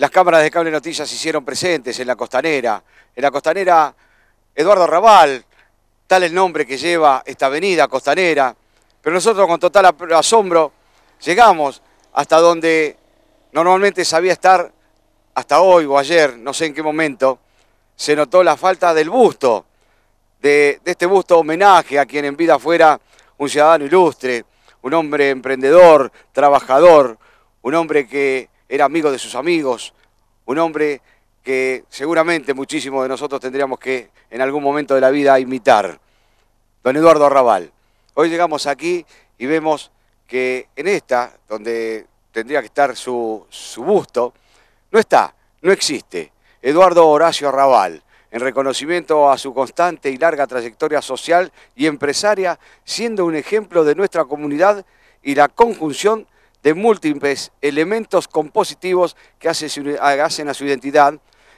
Las cámaras de Cable Noticias se hicieron presentes en la costanera. En la costanera, Eduardo Raval, tal el nombre que lleva esta avenida costanera. Pero nosotros con total asombro llegamos hasta donde normalmente sabía estar hasta hoy o ayer, no sé en qué momento, se notó la falta del busto, de, de este busto homenaje a quien en vida fuera un ciudadano ilustre, un hombre emprendedor, trabajador, un hombre que era amigo de sus amigos, un hombre que seguramente muchísimos de nosotros tendríamos que en algún momento de la vida imitar, don Eduardo Arrabal. Hoy llegamos aquí y vemos que en esta, donde tendría que estar su, busto, no está, no existe. Eduardo Horacio Arrabal, en reconocimiento a su constante y larga trayectoria social y empresaria, siendo un ejemplo de nuestra comunidad y la conjunción de múltiples elementos compositivos que hacen a su identidad,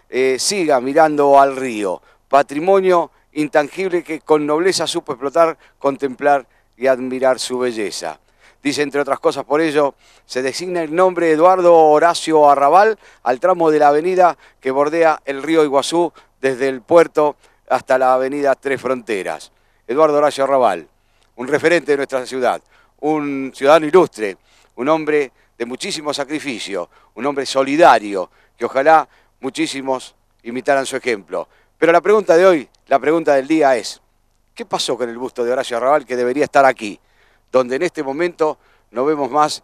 eh, siga mirando al río, patrimonio intangible que con nobleza supo explotar, contemplar y admirar su belleza. Dice, entre otras cosas, por ello, se designa el nombre Eduardo Horacio Arrabal al tramo de la avenida que bordea el río Iguazú desde el puerto hasta la avenida Tres Fronteras. Eduardo Horacio Arrabal, un referente de nuestra ciudad, un ciudadano ilustre, un hombre de muchísimo sacrificio, un hombre solidario, que ojalá muchísimos imitaran su ejemplo. Pero la pregunta de hoy, la pregunta del día es, ¿qué pasó con el busto de Horacio Arrabal que debería estar aquí? Donde en este momento no vemos más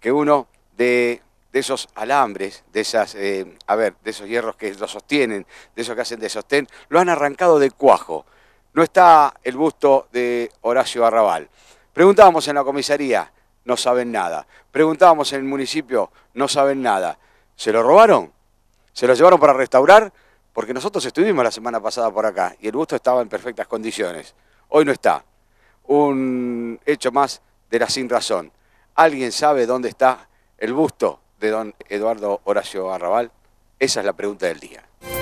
que uno de, esos alambres, de esas, eh, a ver, de esos hierros que lo sostienen, de esos que hacen de sostén, lo han arrancado de cuajo. No está el busto de Horacio Arrabal. Preguntábamos en la comisaría, no saben nada. Preguntábamos en el municipio, no saben nada. ¿Se lo robaron? ¿Se lo llevaron para restaurar? Porque nosotros estuvimos la semana pasada por acá y el busto estaba en perfectas condiciones. Hoy no está. Un hecho más de la sin razón. ¿Alguien sabe dónde está el busto de don Eduardo Horacio Arrabal? Esa es la pregunta del día.